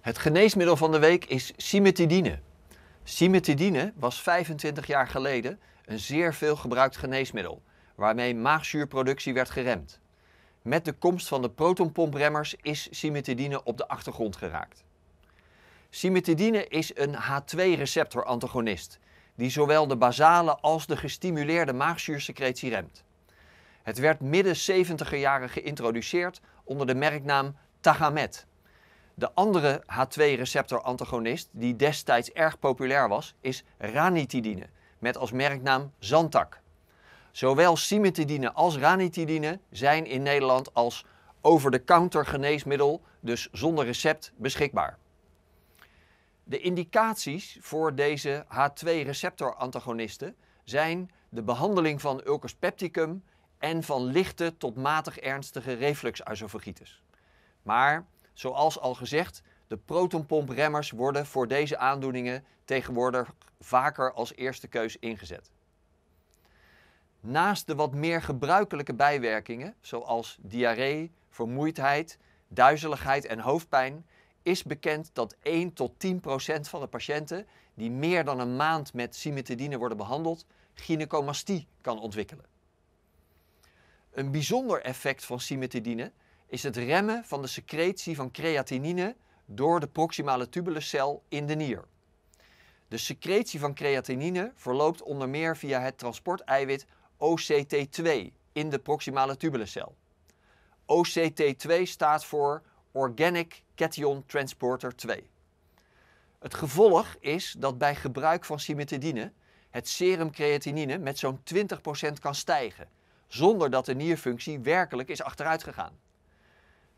Het geneesmiddel van de week is cimetidine. Cimetidine was 25 jaar geleden een zeer veel gebruikt geneesmiddel, waarmee maagzuurproductie werd geremd. Met de komst van de protonpompremmers is cimetidine op de achtergrond geraakt. Cimetidine is een H2-receptor-antagonist, die zowel de basale als de gestimuleerde maagzuursecretie remt. Het werd midden 70er jaren geïntroduceerd onder de merknaam Tagamet de andere H2-receptor-antagonist die destijds erg populair was, is ranitidine, met als merknaam Zantac. Zowel simetidine als ranitidine zijn in Nederland als over-de-counter geneesmiddel, dus zonder recept, beschikbaar. De indicaties voor deze H2-receptor-antagonisten zijn de behandeling van ulcus pepticum en van lichte tot matig ernstige refluxuisofagitis. Maar Zoals al gezegd, de protonpompremmers worden voor deze aandoeningen tegenwoordig vaker als eerste keus ingezet. Naast de wat meer gebruikelijke bijwerkingen, zoals diarree, vermoeidheid, duizeligheid en hoofdpijn, is bekend dat 1 tot 10 procent van de patiënten die meer dan een maand met cimetidine worden behandeld, gynecomastie kan ontwikkelen. Een bijzonder effect van cimetidine is het remmen van de secretie van creatinine door de proximale tubuluscel in de nier. De secretie van creatinine verloopt onder meer via het transporteiwit OCT2 in de proximale tubuluscel. OCT2 staat voor Organic Cation Transporter 2. Het gevolg is dat bij gebruik van cimetidine het serum creatinine met zo'n 20% kan stijgen, zonder dat de nierfunctie werkelijk is achteruit gegaan.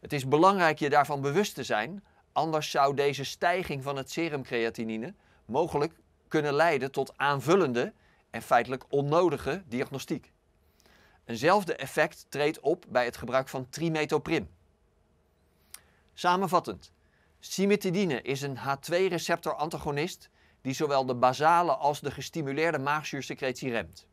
Het is belangrijk je daarvan bewust te zijn, anders zou deze stijging van het serumcreatinine mogelijk kunnen leiden tot aanvullende en feitelijk onnodige diagnostiek. Eenzelfde effect treedt op bij het gebruik van trimetoprim. Samenvattend, cimetidine is een H2-receptor-antagonist die zowel de basale als de gestimuleerde maagzuursecretie remt.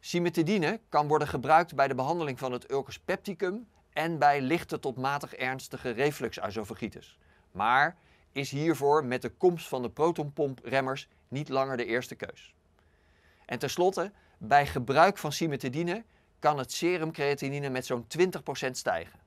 Cimetidine kan worden gebruikt bij de behandeling van het ulcus pepticum en bij lichte tot matig ernstige refluxoesophagitis. Maar is hiervoor met de komst van de protonpompremmers niet langer de eerste keus. En tenslotte, bij gebruik van cimetidine kan het serumcreatinine met zo'n 20% stijgen.